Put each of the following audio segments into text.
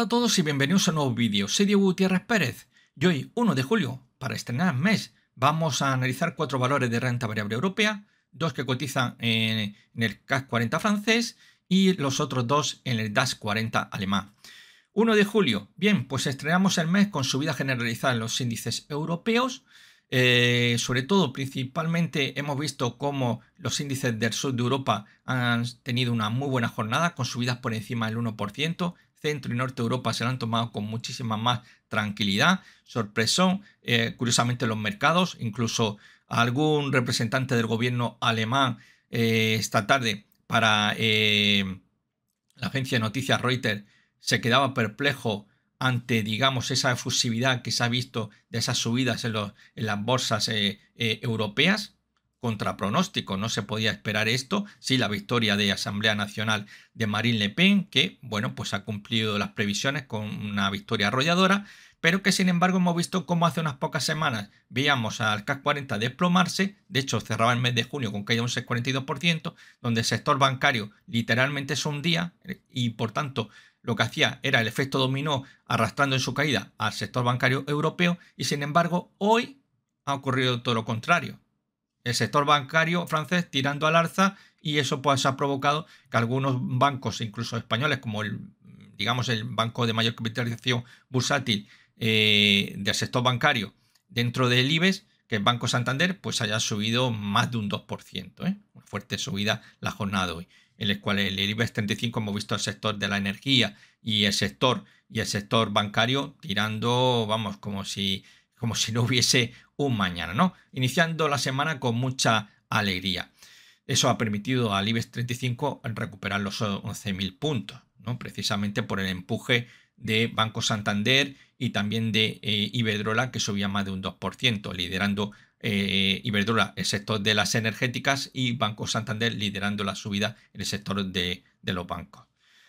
Hola a todos y bienvenidos a un nuevo vídeo. Soy Diego Gutiérrez Pérez y hoy, 1 de julio, para estrenar el mes, vamos a analizar cuatro valores de renta variable europea, dos que cotizan en, el CAC 40 francés y los otros dos en el DAS 40 alemán. 1 de julio, bien, pues estrenamos el mes con subidas generalizada en los índices europeos. Eh, sobre todo, principalmente hemos visto cómo los índices del sur de Europa han tenido una muy buena jornada con subidas por encima del 1%, Centro y Norte de Europa se han tomado con muchísima más tranquilidad, sorpresón. Eh, curiosamente los mercados, incluso algún representante del gobierno alemán eh, esta tarde para eh, la agencia de noticias Reuters se quedaba perplejo ante, digamos, esa efusividad que se ha visto de esas subidas en, los, en las bolsas europeas contra pronóstico, no se podía esperar esto, si la victoria de Asamblea Nacional de Marine Le Pen, que bueno, pues ha cumplido las previsiones con una victoria arrolladora, pero que sin embargo hemos visto cómo hace unas pocas semanas veíamos al CAC 40 desplomarse, de hecho cerraba el mes de junio con caída un 6,42%, donde el sector bancario literalmente se día eh, y por tanto lo que hacía era el efecto dominó arrastrando en su caída al sector bancario europeo y sin embargo hoy ha ocurrido todo lo contrario el sector bancario francés tirando al alza y eso pues ha provocado que algunos bancos, incluso españoles, como el, digamos, el banco de mayor capitalización bursátil eh, del sector bancario dentro del IBEX, que es Banco Santander, pues haya subido más de un 2%, ¿eh? una fuerte subida la jornada hoy, en el cual el IBEX 35 hemos visto el sector de la energía y el sector y el sector bancario tirando, vamos, como si como si no hubiese un mañana, ¿no? Iniciando la semana con mucha alegría. Eso ha permitido al IBEX 35 recuperar los 11.000 puntos, ¿no? precisamente por el empuje de Banco Santander y también de eh, Iberdrola, que subía más de un 2%, liderando eh, Iberdrola el sector de las energéticas y Banco Santander liderando la subida en el sector de, los bancos.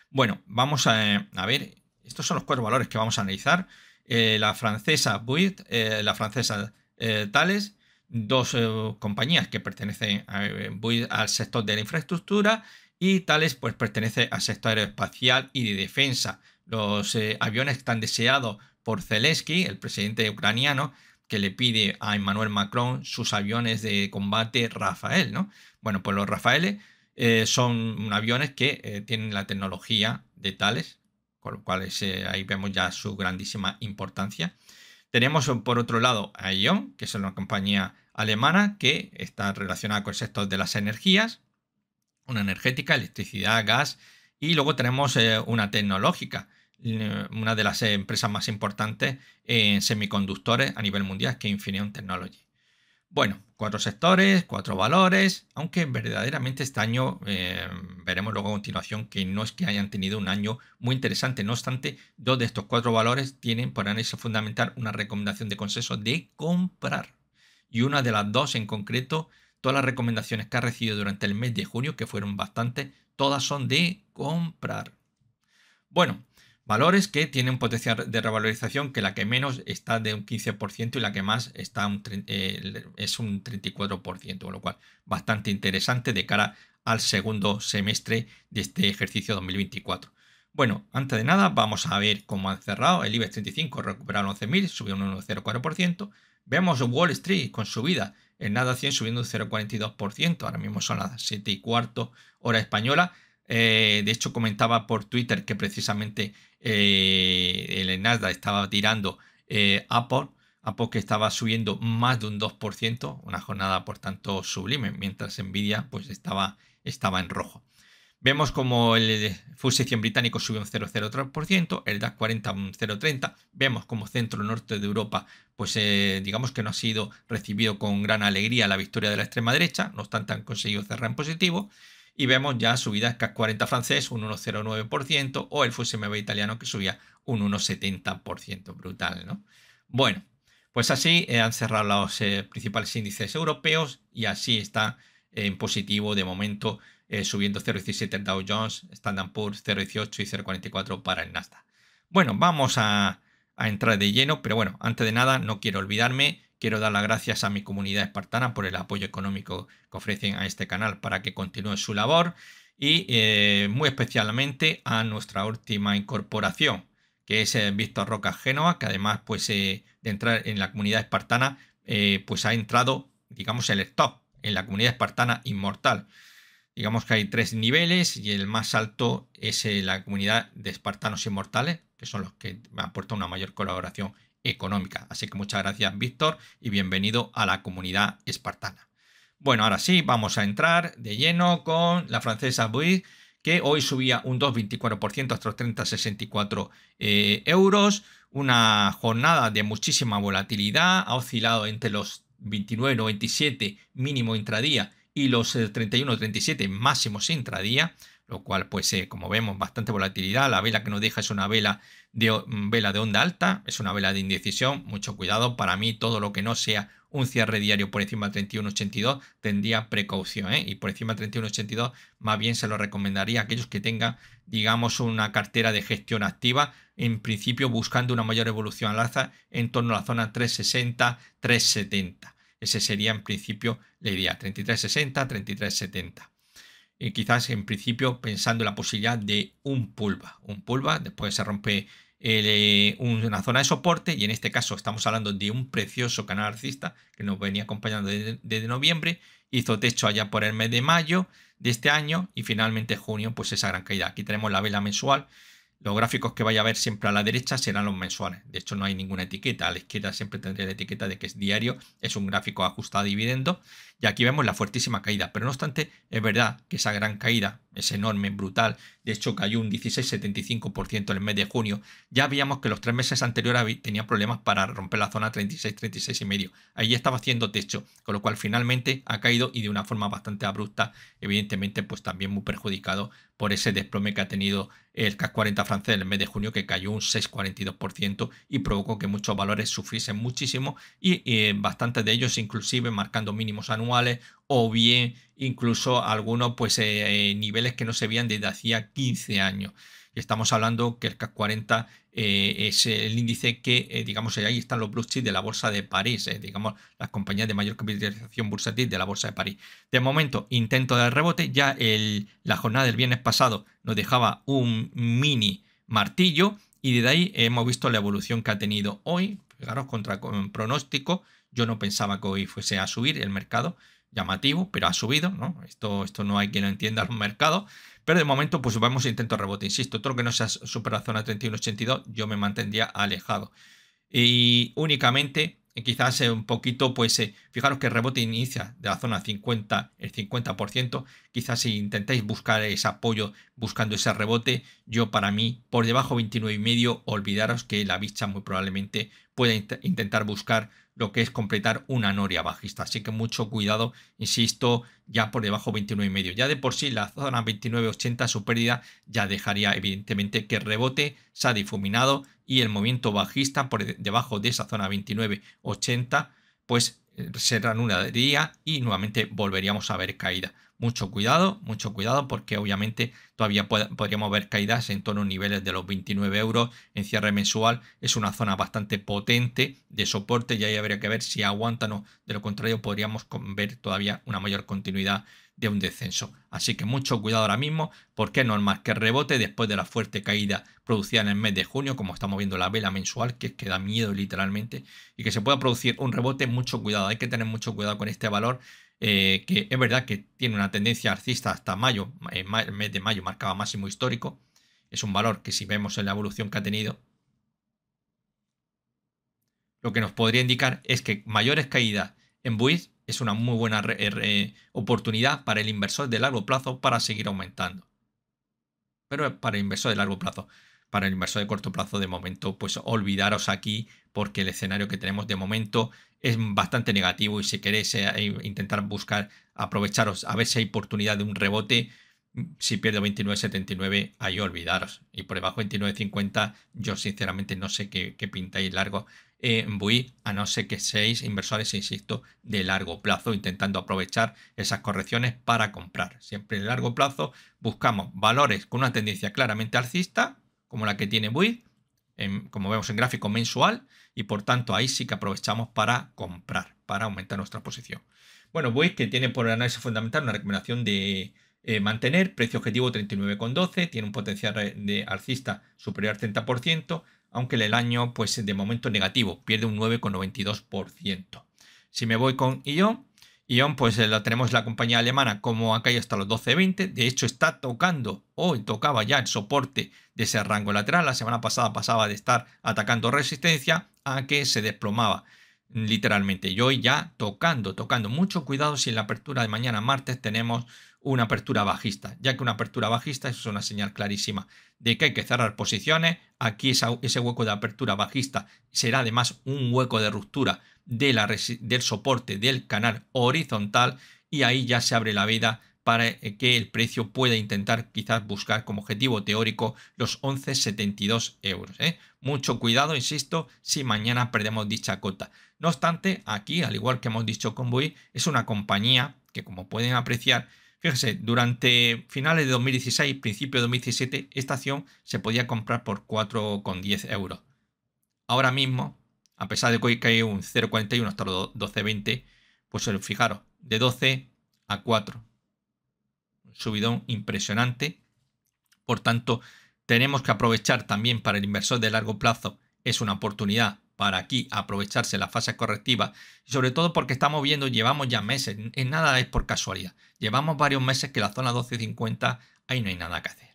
Bueno, vamos eh, a ver, estos son los cuatro valores que vamos a analizar. Eh, la francesa Buit, eh, la francesa eh, Thales, dos compañías que pertenecen al sector de la infraestructura y Thales pues pertenece al sector aeroespacial y de defensa. Los aviones están deseados por Zelensky, el presidente ucraniano, que le pide a Emmanuel Macron sus aviones de combate Rafael, ¿no? Bueno, pues los Rafaeles son aviones que tienen la tecnología de Tales con lo cual ahí vemos ya su grandísima importancia. Tenemos eh, por otro lado a Ion, que es una compañía alemana que está relacionada con el sector de las energías, una energética, electricidad, gas, y luego tenemos eh, una tecnológica, mm, una de las empresas más importantes en semiconductores a nivel mundial, que es Infineon Technology. Bueno, cuatro sectores, cuatro valores, aunque verdaderamente este año, eh, veremos luego a continuación, que no es que hayan tenido un año muy interesante. No obstante, dos de estos cuatro valores tienen por análisis fundamental una recomendación de consenso de comprar. Y una de las dos en concreto, todas las recomendaciones que ha recibido durante el mes de junio, que fueron bastantes, todas son de comprar. Bueno, valores que tienen potencial de revalorización que la que menos está de un 15% y la que más está eh, es un 34%, con lo cual bastante interesante de cara al segundo semestre de este ejercicio 2024. Bueno, antes de nada vamos a ver cómo han cerrado. El IBEX 35 recuperaron 11.000, subió un 1,04%. Vemos Wall Street con subida, el NADA 100 subiendo un 0,42%. Ahora mismo son las 7 y cuarto hora española eh, de hecho, comentaba por Twitter que precisamente eh, el Nasdaq estaba tirando eh, Apple, Apple que estaba subiendo más de un 2%, una jornada por tanto sublime, mientras Nvidia pues estaba, estaba en rojo. Vemos como el FUSE 100 británico subió un 0,03%, el DAX 40 un 0,30%, vemos como centro norte de Europa, pues digamos que no ha sido recibido con gran alegría la victoria de la extrema derecha, no obstante han conseguido cerrar en positivo, y vemos ya subidas CAC 40 francés un 1,09% o el FUSMB italiano que subía un 1,70%, brutal, ¿no? Bueno, pues así eh, han cerrado los eh, principales índices europeos y así está eh, en positivo de momento subiendo 0,17 el Dow Jones, Standard Poor's 0,18 y 0,44 para el Nasdaq. Bueno, vamos a entrar de lleno, pero bueno, antes de nada no quiero olvidarme Quiero dar las gracias a mi comunidad espartana por el apoyo económico que ofrecen a este canal para que continúe su labor y eh, muy especialmente a nuestra última incorporación, que es Visto eh, Víctor Roca Génova, que además pues, eh, de entrar en la comunidad espartana, pues ha entrado, digamos, el top en la comunidad espartana inmortal. Digamos que hay tres niveles y el más alto es la comunidad de espartanos inmortales, que son los que aportan una mayor colaboración económica. Así que muchas gracias Víctor y bienvenido a la comunidad espartana. Bueno, ahora sí, vamos a entrar de lleno con la francesa Bouygues, que hoy subía un 2,24% hasta los 30,64 eh, euros. Una jornada de muchísima volatilidad, ha oscilado entre los 29,97 mínimo intradía y los 31,37 eh, máximos intradía lo cual pues eh, como vemos bastante volatilidad, la vela que nos deja es una vela de, mm, vela de onda alta, es una vela de indecisión, mucho cuidado, para mí todo lo que no sea un cierre diario por encima de 31.82 tendría precaución ¿eh? y por encima de 31.82 más bien se lo recomendaría a aquellos que tengan digamos una cartera de gestión activa en principio buscando una mayor evolución al alza en torno a la zona 360-370 ese sería en principio la idea 33.60-33.70 quizás en principio pensando en la posibilidad de un pulva. Un pulva, después se rompe eh, una zona de soporte y en este caso estamos hablando de un precioso canal alcista que nos venía acompañando desde, noviembre, hizo techo allá por el mes de mayo de este año y finalmente junio pues esa gran caída. Aquí tenemos la vela mensual los gráficos que vaya a ver siempre a la derecha serán los mensuales. De hecho, no hay ninguna etiqueta. A la izquierda siempre tendría la etiqueta de que es diario, es un gráfico ajustado a dividendos. Y aquí vemos la fuertísima caída. Pero no obstante, es verdad que esa gran caída es enorme, brutal. De hecho, cayó un 16,75% en el mes de junio. Ya veíamos que los tres meses anteriores tenía problemas para romper la zona 36, 36 y medio. Ahí estaba haciendo techo, con lo cual finalmente ha caído y de una forma bastante abrupta, evidentemente, pues también muy perjudicado por ese desplome que ha tenido el CAC 40 francés en el mes de junio, que cayó un 6,42% y provocó que muchos valores sufriesen muchísimo y, y eh, bastantes de ellos inclusive marcando mínimos anuales o bien incluso algunos pues, eh, niveles que no se veían desde hacía 15 años. Estamos hablando que el CAC 40 eh, es el índice que, eh, digamos, ahí están los blue chips de la Bolsa de París, digamos, las compañías de mayor capitalización bursátil de la Bolsa de París. De momento, intento de rebote, ya la jornada del viernes pasado nos dejaba un mini martillo y desde ahí hemos visto la evolución que ha tenido hoy, fijaros, contra con pronóstico, yo no pensaba que hoy fuese a subir el mercado, llamativo, pero ha subido, ¿no? Esto, esto no hay quien lo entienda al mercado, pero de momento pues vamos a intentar rebote, insisto, todo lo que no sea supera la zona 31.82 yo me mantendría alejado. Y únicamente eh, quizás eh, un poquito, pues eh, fijaros que el rebote inicia de la zona 50, el 50%, quizás si intentáis buscar ese apoyo buscando ese rebote, yo para mí por debajo 29,5 olvidaros que la vista muy probablemente puede intentar buscar lo que es completar una noria bajista. Así que mucho cuidado, insisto, ya por debajo 29,5. Ya de por sí la zona 29,80 su pérdida ya dejaría evidentemente que el rebote se ha difuminado, y el movimiento bajista por debajo de esa zona 29.80, pues eh, se reanudaría y nuevamente volveríamos a ver caída. Mucho cuidado, mucho cuidado, porque obviamente todavía podríamos ver caídas en torno a niveles de los 29 euros en cierre mensual. Es una zona bastante potente de soporte y ahí habría que ver si aguantan o de lo contrario podríamos ver todavía una mayor continuidad de un descenso. Así que mucho cuidado ahora mismo porque es normal que rebote después de la fuerte caída producida en el mes de junio, como estamos viendo la vela mensual, que, es que da miedo literalmente, y que se pueda producir un rebote, mucho cuidado. Hay que tener mucho cuidado con este valor, eh, que es verdad que tiene una tendencia alcista hasta mayo, eh, el mes de mayo marcaba máximo histórico. Es un valor que si vemos en la evolución que ha tenido, lo que nos podría indicar es que mayores caídas en BUIS es una muy buena eh, oportunidad para el inversor de largo plazo para seguir aumentando. Pero para el inversor de largo plazo, para el inversor de corto plazo de momento, pues olvidaros aquí porque el escenario que tenemos de momento es bastante negativo y si queréis eh, eh, intentar buscar, aprovecharos a ver si hay oportunidad de un rebote, si pierdo 29.79 ahí olvidaros. Y por debajo 29.50 yo sinceramente no sé qué, qué pintáis largo en eh, BUI, a no ser que seis inversores, insisto, de largo plazo, intentando aprovechar esas correcciones para comprar. Siempre en largo plazo buscamos valores con una tendencia claramente alcista, como la que tiene BUI, como vemos en gráfico mensual, y por tanto ahí sí que aprovechamos para comprar, para aumentar nuestra posición. Bueno, BUI que tiene por el análisis fundamental una recomendación de eh, mantener, precio objetivo 39,12, tiene un potencial de alcista superior al 30%, aunque el año pues de momento negativo, pierde un 9,92%. Si me voy con Ion, Ion pues eh, la tenemos la compañía alemana como acá ya hasta los 12,20, de hecho está tocando, hoy tocaba ya el soporte de ese rango lateral, la semana pasada pasaba de estar atacando resistencia a que se desplomaba literalmente. Y hoy ya tocando, tocando. Mucho cuidado si en la apertura de mañana martes tenemos una apertura bajista, ya que una apertura bajista es una señal clarísima de que hay que cerrar posiciones. Aquí ese hueco de apertura bajista será además un hueco de ruptura del soporte del canal horizontal y ahí ya se abre la vida para eh, que el precio pueda intentar quizás buscar como objetivo teórico los 11,72 euros. ¿eh? Mucho cuidado, insisto, si mañana perdemos dicha cota. No obstante, aquí, al igual que hemos dicho con Bui, es una compañía que como pueden apreciar Fíjese, durante finales de 2016, principios de 2017, esta acción se podía comprar por 4,10 euros. Ahora mismo, a pesar de que hoy cae un 0,41 hasta los 12,20, pues fijaros, de 12 a 4. Un subidón impresionante. Por tanto, tenemos que aprovechar también para el inversor de largo plazo. Es una oportunidad para aquí aprovecharse la fase correctiva sobre todo porque estamos viendo, llevamos ya meses, en nada es por casualidad, llevamos varios meses que la zona 1250, ahí no hay nada que hacer.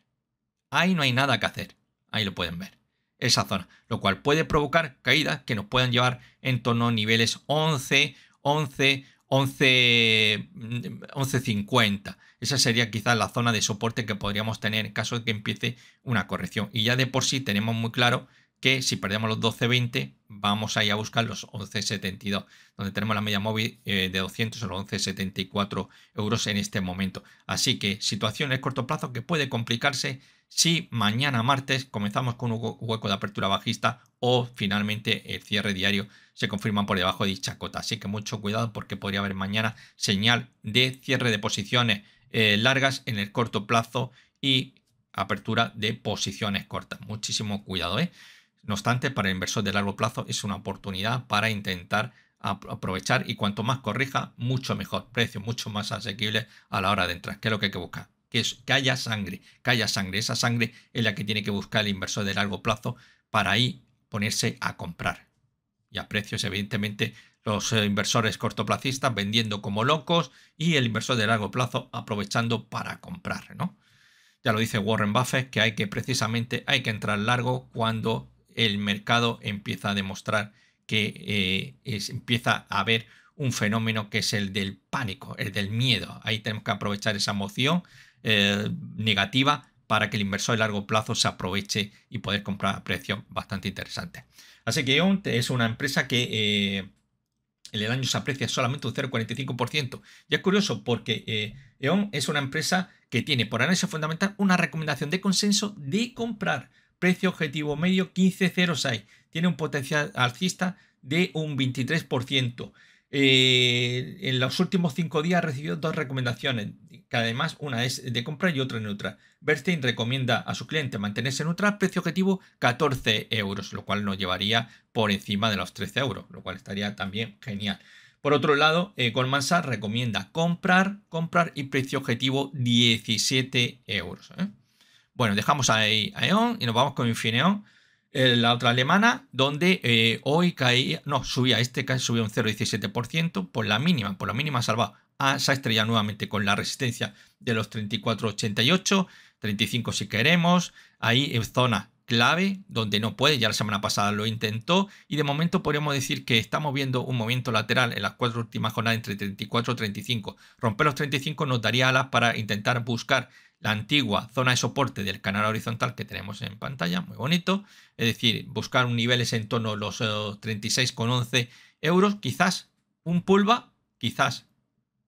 Ahí no hay nada que hacer, ahí lo pueden ver, esa zona, lo cual puede provocar caídas que nos puedan llevar en torno a niveles 11, 11, 11, 11.50. Esa sería quizás la zona de soporte que podríamos tener en caso de que empiece una corrección. Y ya de por sí tenemos muy claro que si perdemos los 12.20 vamos a ir a buscar los 11.72, donde tenemos la media móvil eh, de 200 o los 11.74 euros en este momento. Así que situación en corto plazo que puede complicarse si mañana martes comenzamos con un hueco de apertura bajista o finalmente el cierre diario se confirma por debajo de dicha cota. Así que mucho cuidado porque podría haber mañana señal de cierre de posiciones eh, largas en el corto plazo y apertura de posiciones cortas. Muchísimo cuidado, ¿eh? No obstante, para el inversor de largo plazo es una oportunidad para intentar aprovechar y cuanto más corrija, mucho mejor. precio, mucho más asequible a la hora de entrar, que es lo que hay que buscar. Que, es, que haya sangre, que haya sangre. Esa sangre es la que tiene que buscar el inversor de largo plazo para ahí ponerse a comprar. Y a precios, evidentemente, los eh, inversores cortoplacistas vendiendo como locos y el inversor de largo plazo aprovechando para comprar, ¿no? Ya lo dice Warren Buffett que hay que precisamente hay que entrar largo cuando el mercado empieza a demostrar que eh, empieza a haber un fenómeno que es el del pánico, el del miedo. Ahí tenemos que aprovechar esa moción eh, negativa para que el inversor de largo plazo se aproveche y poder comprar a precios bastante interesantes. Así que E.ON es una empresa que eh, en el año se aprecia solamente un 0,45%. Y es curioso porque EON es una empresa que tiene por análisis fundamental una recomendación de consenso de comprar precio objetivo medio 15.06. Tiene un potencial alcista de un 23%. Eh, en los últimos cinco días ha recibido dos recomendaciones, que además una es de compra y otra neutra. Bernstein recomienda a su cliente mantenerse neutral, precio objetivo 14 euros, lo cual nos llevaría por encima de los 13 euros, lo cual estaría también genial. Por otro lado, eh, Goldman Sachs recomienda comprar, comprar y precio objetivo 17 euros. ¿eh? Bueno, dejamos ahí Aeon y nos vamos con Infineon, eh, la otra alemana, donde eh, hoy caía, no, subía, este caso subía un 0,17% por la mínima, por la mínima salva. Ah, esa estrella nuevamente con la resistencia de los 34,88, 35 si queremos, ahí en zona clave donde no puede, ya la semana pasada lo intentó y de momento podríamos decir que estamos viendo un movimiento lateral en las cuatro últimas jornadas entre 34 y 35. Romper los 35 nos daría alas para intentar buscar la antigua zona de soporte del canal horizontal que tenemos en pantalla, muy bonito, es decir, buscar un niveles en torno a los 36,11 eh, euros, quizás un pulva, quizás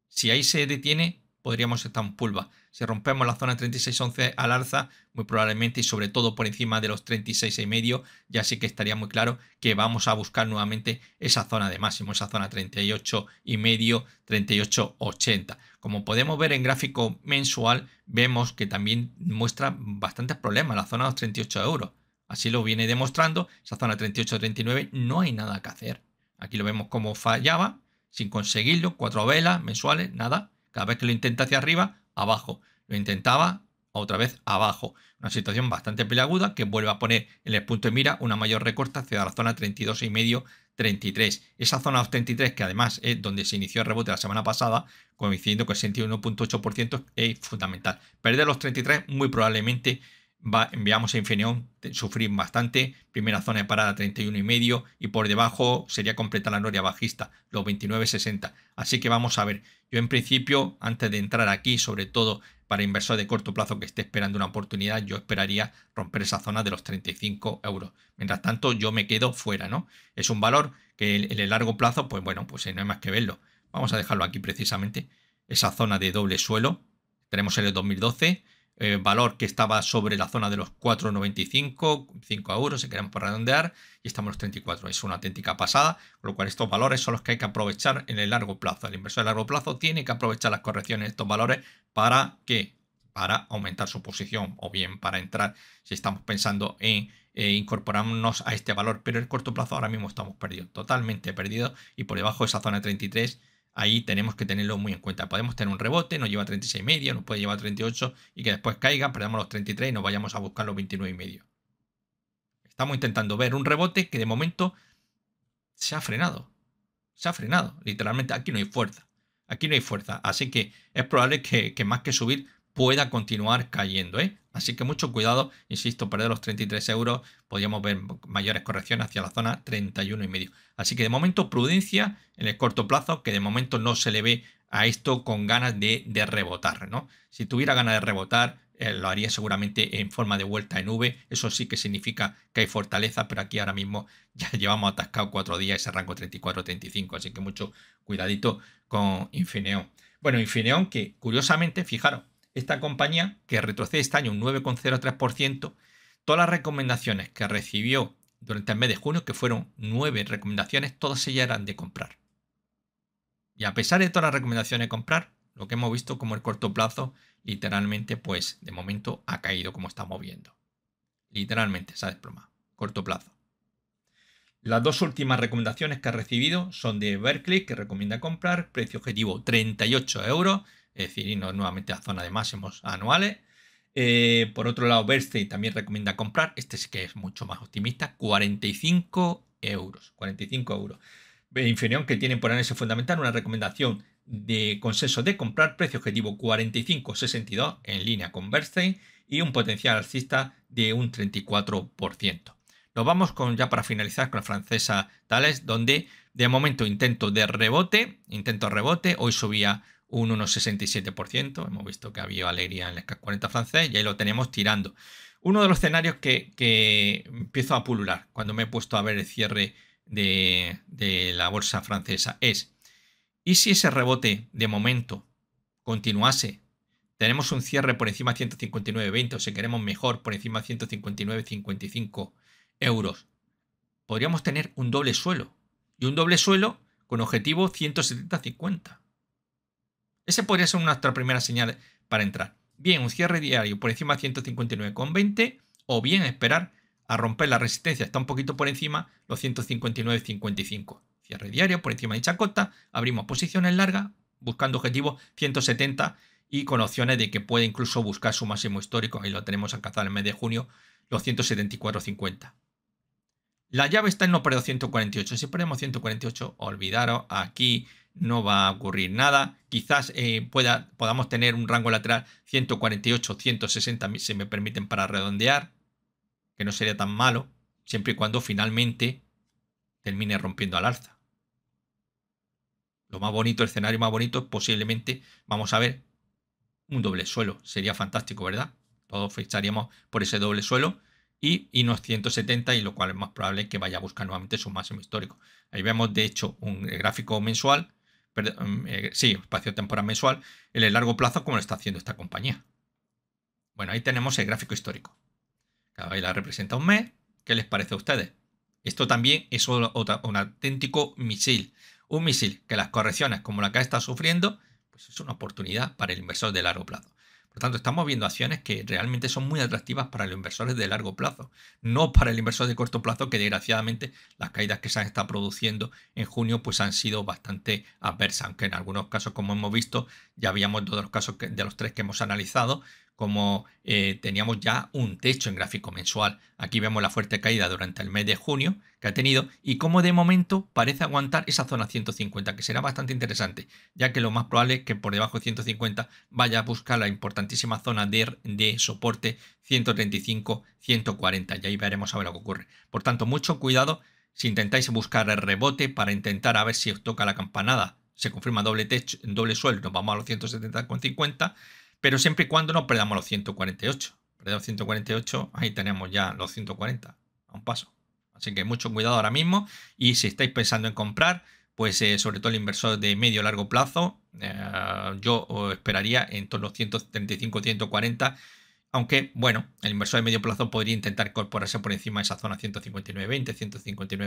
si ahí se detiene podríamos estar en pulva. Si rompemos la zona 36.11 al alza, muy probablemente y sobre todo por encima de los 36.5, ya sí que estaría muy claro que vamos a buscar nuevamente esa zona de máximo, esa zona 38.5, 38.80. Como podemos ver en gráfico mensual, vemos que también muestra bastantes problemas la zona de los 38 euros. Así lo viene demostrando, esa zona 38.39 39 no hay nada que hacer. Aquí lo vemos como fallaba, sin conseguirlo, cuatro velas mensuales, nada cada vez que lo intenta hacia arriba, abajo. Lo intentaba otra vez abajo. Una situación bastante peliaguda que vuelve a poner en el punto de mira una mayor recorta hacia la zona 32 y medio 33. Esa zona 33 que además es donde se inició el rebote la semana pasada, coincidiendo con el 61.8% es fundamental. Perder los 33 muy probablemente va, veamos Infineon a sufrir bastante. Primera zona de parada 31,5 y medio y por debajo sería completa la noria bajista, los 29.60. Así que vamos a ver. Yo en principio, antes de entrar aquí, sobre todo para inversor de corto plazo que esté esperando una oportunidad, yo esperaría romper esa zona de los 35 euros. Mientras tanto, yo me quedo fuera, ¿no? Es un valor que en el largo plazo, pues bueno, pues eh, no hay más que verlo. Vamos a dejarlo aquí precisamente, esa zona de doble suelo. Tenemos el 2012 eh, valor que estaba sobre la zona de los 4,95, 5 euros, se queremos por redondear, y estamos en los 34. Es una auténtica pasada, con lo cual estos valores son los que hay que aprovechar en el largo plazo. El inversor de largo plazo tiene que aprovechar las correcciones de estos valores para que para aumentar su posición o bien para entrar si estamos pensando en eh, incorporarnos a este valor, pero en el corto plazo ahora mismo estamos perdidos, totalmente perdidos y por debajo de esa zona 33 ahí tenemos que tenerlo muy en cuenta. Podemos tener un rebote, nos lleva a 36 y medio, nos puede llevar a 38 y que después caiga, perdamos los 33 y nos vayamos a buscar los 29 y medio. Estamos intentando ver un rebote que de momento se ha frenado. Se ha frenado. Literalmente aquí no hay fuerza. Aquí no hay fuerza. Así que es probable que, que más que subir pueda continuar cayendo. ¿eh? Así que mucho cuidado, insisto, perder los 33 euros, podríamos ver mayores correcciones hacia la zona 31,5. y medio. Así que de momento prudencia en el corto plazo, que de momento no se le ve a esto con ganas de, rebotar, ¿no? Si tuviera ganas de rebotar, eh, lo haría seguramente en forma de vuelta en V. Eso sí que significa que hay fortaleza, pero aquí ahora mismo ya llevamos atascado cuatro días ese rango 34-35, así que mucho cuidadito con Infineon. Bueno, Infineon que curiosamente, fijaros, esta compañía, que retrocede este año un 9,03%, todas las recomendaciones que recibió durante el mes de junio, que fueron nueve recomendaciones, todas ellas eran de comprar. Y a pesar de todas las recomendaciones de comprar, lo que hemos visto como el corto plazo, literalmente, pues de momento ha caído como estamos viendo. Literalmente, se ha desplomado. Corto plazo. Las dos últimas recomendaciones que ha recibido son de Berkeley, que recomienda comprar, precio objetivo 38 euros, es decir, irnos nuevamente a zona de máximos anuales. Eh, por otro lado, Bernstein también recomienda comprar, este sí que es mucho más optimista, 45 euros, 45 euros. inferión que tienen por análisis fundamental una recomendación de consenso de comprar, precio objetivo 45,62 en línea con Bernstein y un potencial alcista de un 34%. Nos vamos con, ya para finalizar con la francesa Tales, donde de momento intento de rebote, intento rebote, hoy subía un 1,67%. Hemos visto que había alegría en el CAC 40 francés y ahí lo tenemos tirando. Uno de los escenarios que, empiezo a pulular cuando me he puesto a ver el cierre de, de la bolsa francesa es, ¿y si ese rebote de momento continuase tenemos un cierre por encima de 159,20 o si queremos mejor por encima de 159,55 euros. Podríamos tener un doble suelo y un doble suelo con objetivo 170,50. Ese podría ser nuestra primera señal para entrar. Bien, un cierre diario por encima de 159,20 o bien esperar a romper la resistencia. Está un poquito por encima los 159,55. Cierre diario por encima de dicha cota. Abrimos posiciones largas buscando objetivos 170 y con opciones de que puede incluso buscar su máximo histórico. Ahí lo tenemos alcanzado en el mes de junio, los 174,50. La llave está en los periodos 148. Si perdemos 148, olvidaros aquí no va a ocurrir nada. Quizás eh, podamos tener un rango lateral 148, 160, si me permiten, para redondear, que no sería tan malo, siempre y cuando finalmente termine rompiendo al alza. Lo más bonito, el escenario más bonito, posiblemente, vamos a ver, un doble suelo. Sería fantástico, ¿verdad? Todos ficharíamos por ese doble suelo y, y unos 170 y lo cual es más probable que vaya a buscar nuevamente su máximo histórico. Ahí vemos de hecho un gráfico mensual Mm, eh, sí, espacio temporal mensual en el largo plazo como lo está haciendo esta compañía. Bueno, ahí tenemos el gráfico histórico. Cada la representa un mes. ¿Qué les parece a ustedes? Esto también es un auténtico misil. Un misil que las correcciones como la que está sufriendo, pues es una oportunidad para el inversor de largo plazo. Por tanto, estamos viendo acciones que realmente son muy atractivas para los inversores de largo plazo, no para el inversor de corto plazo que desgraciadamente las caídas que se han estado produciendo en junio pues han sido bastante adversas, aunque en algunos casos como hemos visto ya habíamos dos los casos de los tres que hemos analizado como eh, teníamos ya un techo en gráfico mensual. Aquí vemos la fuerte caída durante el mes de junio que ha tenido y cómo de momento parece aguantar esa zona 150, que será bastante interesante, ya que lo más probable es que por debajo de 150 vaya a buscar la importantísima zona de, soporte 135-140 y ahí veremos a ver lo que ocurre. Por tanto, mucho cuidado si intentáis buscar el rebote para intentar a ver si os toca la campanada. Se confirma doble, techo, doble sueldo, vamos a los 170,50 pero siempre y cuando no perdamos los 148. Perdemos 148, ahí tenemos ya los 140 a un paso. Así que mucho cuidado ahora mismo. Y si estáis pensando en comprar, pues eh, sobre todo el inversor de medio largo plazo, eh, yo esperaría en torno a 135, 140 aunque, bueno, el inversor de medio plazo podría intentar incorporarse por encima de esa zona 159.20,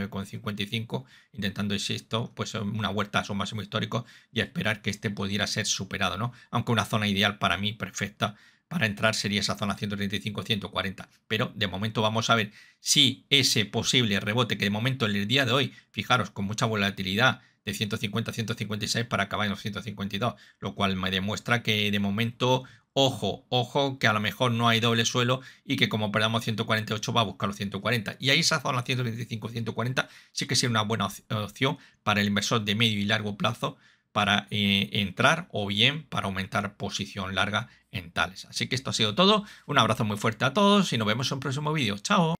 159.55, intentando, insisto, pues una vuelta a su máximo histórico y esperar que este pudiera ser superado, ¿no? Aunque una zona ideal para mí, perfecta, para entrar sería esa zona 135-140. Pero de momento vamos a ver si ese posible rebote que de momento en el día de hoy, fijaros, con mucha volatilidad de 150 156 para acabar en los 152, lo cual me demuestra que de momento Ojo, ojo, que a lo mejor no hay doble suelo y que como perdamos 148 va a buscar los 140. Y ahí esa zona 135-140 sí que sería una buena opción para el inversor de medio y largo plazo para eh, entrar o bien para aumentar posición larga en tales. Así que esto ha sido todo. Un abrazo muy fuerte a todos y nos vemos en un próximo vídeo. Chao.